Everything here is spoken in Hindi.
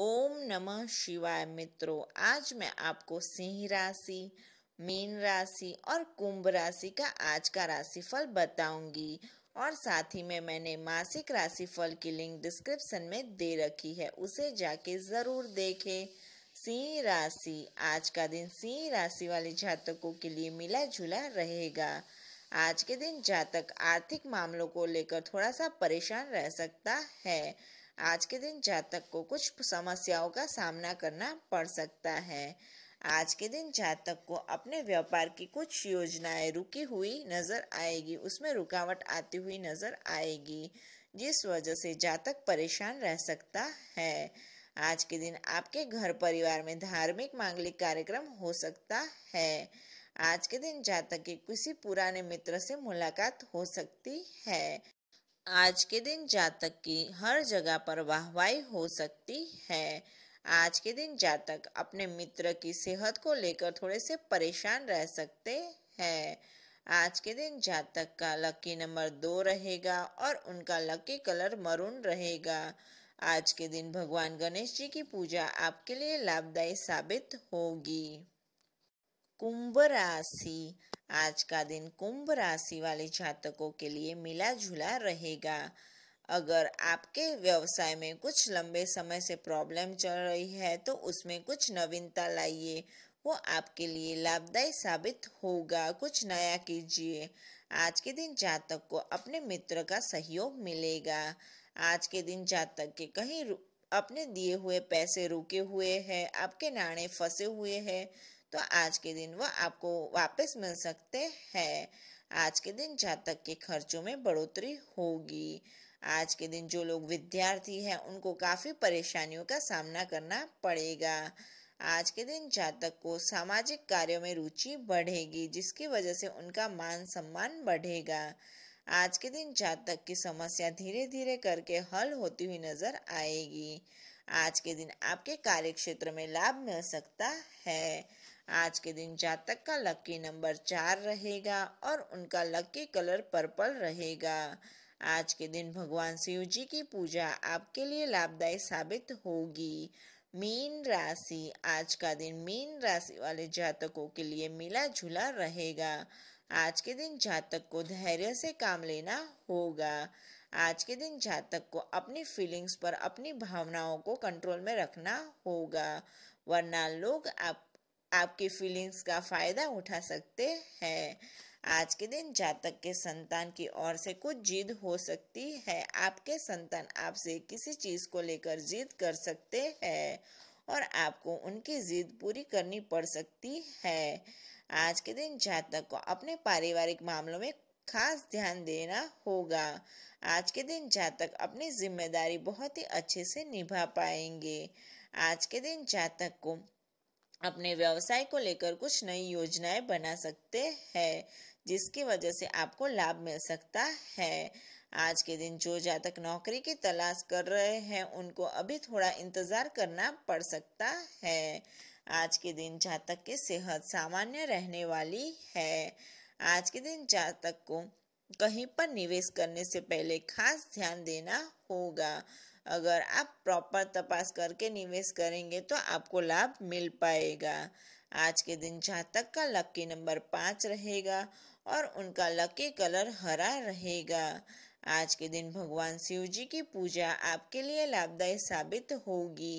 ओम नमः शिवाय मित्रों आज मैं आपको सिंह राशि मीन राशि और कुंभ राशि का आज का राशिफल बताऊंगी और साथ ही में मैंने मासिक राशिफल की लिंक डिस्क्रिप्शन में दे रखी है उसे जाके ज़रूर देखें सिंह राशि आज का दिन सिंह राशि वाले जातकों के लिए मिला जुला रहेगा आज के दिन जातक आर्थिक मामलों को लेकर थोड़ा सा परेशान रह सकता है आज के दिन जातक को कुछ समस्याओं का सामना करना पड़ सकता है आज के दिन जातक को अपने व्यापार की कुछ योजनाएं रुकी हुई नजर आएगी उसमें रुकावट आती हुई नजर आएगी जिस वजह से जातक परेशान रह सकता है आज के दिन आपके घर परिवार में धार्मिक मांगलिक कार्यक्रम हो सकता है आज के दिन जातक के किसी पुराने मित्र से मुलाकात हो सकती है आज के दिन जातक की हर जगह पर वाहवाही हो सकती है आज के दिन जातक अपने मित्र की सेहत को लेकर थोड़े से परेशान रह सकते हैं आज के दिन जातक का लकी नंबर दो रहेगा और उनका लकी कलर मरून रहेगा आज के दिन भगवान गणेश जी की पूजा आपके लिए लाभदायी साबित होगी कुंभ राशि आज का दिन कुंभ राशि वाले जातकों के लिए मिला जुला रहेगा अगर आपके व्यवसाय में कुछ लंबे समय से प्रॉब्लम चल रही है तो उसमें कुछ नवीनता लाइए वो आपके लिए लाभदायी साबित होगा कुछ नया कीजिए आज के दिन जातक को अपने मित्र का सहयोग मिलेगा आज के दिन जातक के कहीं अपने दिए हुए पैसे रुके हुए हैं आपके नाणे फंसे हुए हैं तो आज के दिन वह आपको वापस मिल सकते हैं आज के दिन जातक के खर्चों में बढ़ोतरी होगी आज के दिन जो लोग विद्यार्थी हैं उनको काफ़ी परेशानियों का सामना करना पड़ेगा आज के दिन जातक को सामाजिक कार्यों में रुचि बढ़ेगी जिसकी वजह से उनका मान सम्मान बढ़ेगा आज के दिन जातक की समस्या धीरे धीरे करके हल होती हुई नजर आएगी आज के दिन आपके कार्य क्षेत्र में लाभ मिल सकता है आज के दिन जातक का लकी नंबर चार रहेगा और उनका लकी कलर पर्पल रहेगा आज के दिन भगवान शिव जी की पूजा आपके लिए लाभदायी साबित होगी मीन राशि आज का दिन मीन राशि वाले जातकों के लिए मिला जुला रहेगा आज के दिन जातक को धैर्य से काम लेना होगा आज के दिन जातक को अपनी फीलिंग्स पर अपनी भावनाओं को कंट्रोल में रखना होगा वरना लोग आप आपकी फीलिंग्स का फायदा उठा सकते हैं आज के दिन जातक के संतान की ओर से कुछ जिद हो सकती है आपके संतान आपसे किसी चीज को लेकर जिद कर सकते हैं और आपको उनकी जिद पूरी करनी पड़ सकती है आज के दिन जातक को अपने पारिवारिक मामलों में खास ध्यान देना होगा आज के दिन जातक अपनी जिम्मेदारी बहुत ही अच्छे से निभा पाएंगे आज के दिन जातक को अपने व्यवसाय को लेकर कुछ नई योजनाएं बना सकते हैं जिसकी वजह से आपको लाभ मिल सकता है आज के दिन जो जातक नौकरी की तलाश कर रहे हैं उनको अभी थोड़ा इंतज़ार करना पड़ सकता है आज के दिन जातक की सेहत सामान्य रहने वाली है आज के दिन जातक को कहीं पर निवेश करने से पहले खास ध्यान देना होगा अगर आप प्रॉपर तपास करके निवेश करेंगे तो आपको लाभ मिल पाएगा आज के दिन जातक का लकी नंबर पाँच रहेगा और उनका लकी कलर हरा रहेगा आज के दिन भगवान शिव जी की पूजा आपके लिए लाभदायी साबित होगी